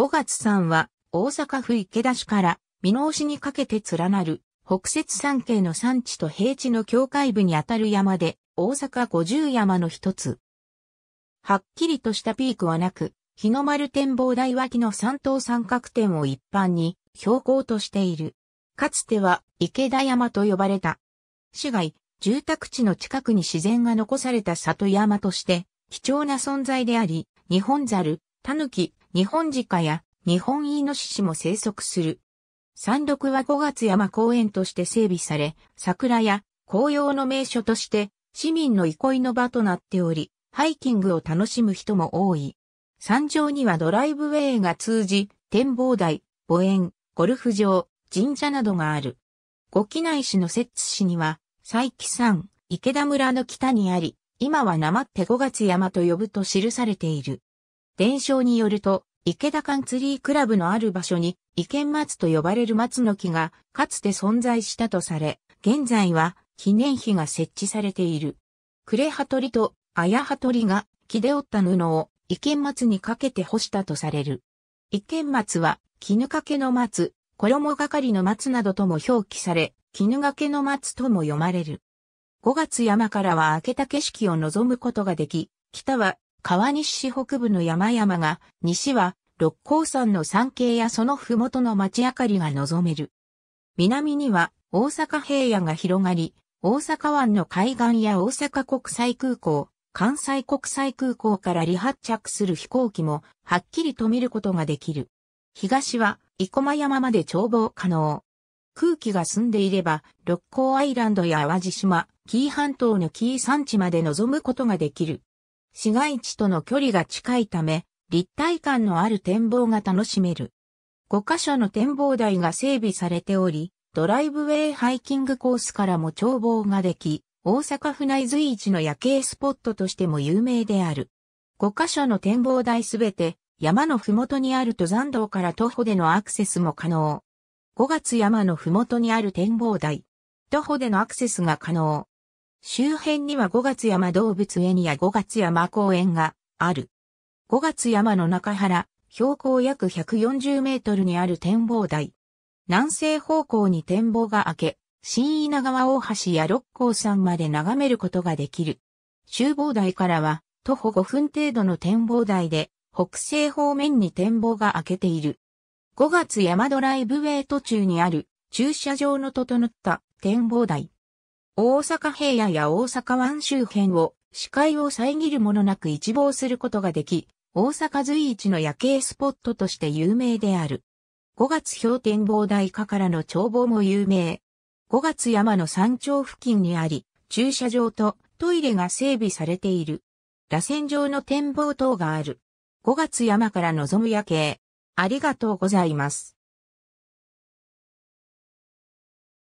5月山は大阪府池田市から美濃市にかけて連なる北雪山系の山地と平地の境界部にあたる山で大阪五十山の一つ。はっきりとしたピークはなく、日の丸展望台脇の三等三角点を一般に標高としている。かつては池田山と呼ばれた。市街、住宅地の近くに自然が残された里山として貴重な存在であり、日本猿、狸、日本鹿や日本イノシシも生息する。山麓は五月山公園として整備され、桜や紅葉の名所として市民の憩いの場となっており、ハイキングを楽しむ人も多い。山上にはドライブウェイが通じ、展望台、墓園、ゴルフ場、神社などがある。五機内市の摂津市には、佐伯山、池田村の北にあり、今は生って五月山と呼ぶと記されている。伝承によると、池田カンツリークラブのある場所に、池松と呼ばれる松の木が、かつて存在したとされ、現在は、記念碑が設置されている。呉羽鳥と綾羽鳥が、木で折った布を、池松にかけて干したとされる。池松は、絹掛けの松、衣掛かりの松などとも表記され、絹掛けの松とも読まれる。5月山からは明けた景色を望むことができ、北は川西市北部の山々が、西は六甲山の山系やその麓の町明かりが望める。南には大阪平野が広がり、大阪湾の海岸や大阪国際空港、関西国際空港から離発着する飛行機もはっきりと見ることができる。東は生駒山まで眺望可能。空気が澄んでいれば、六甲アイランドや淡路島、紀伊半島の紀伊山地まで望むことができる。市街地との距離が近いため、立体感のある展望が楽しめる。5箇所の展望台が整備されており、ドライブウェイハイキングコースからも眺望ができ、大阪府内随一の夜景スポットとしても有名である。5箇所の展望台すべて、山のふもとにある登山道から徒歩でのアクセスも可能。5月山のふもとにある展望台。徒歩でのアクセスが可能。周辺には五月山動物園や五月山公園がある。五月山の中原、標高約140メートルにある展望台。南西方向に展望が開け、新稲川大橋や六甲山まで眺めることができる。集望台からは徒歩5分程度の展望台で北西方面に展望が開けている。五月山ドライブウェイ途中にある駐車場の整った展望台。大阪平野や大阪湾周辺を視界を遮るものなく一望することができ、大阪随一の夜景スポットとして有名である。5月氷点望台下からの眺望も有名。5月山の山頂付近にあり、駐車場とトイレが整備されている。螺旋状の展望塔がある。5月山から望む夜景。ありがとうございます。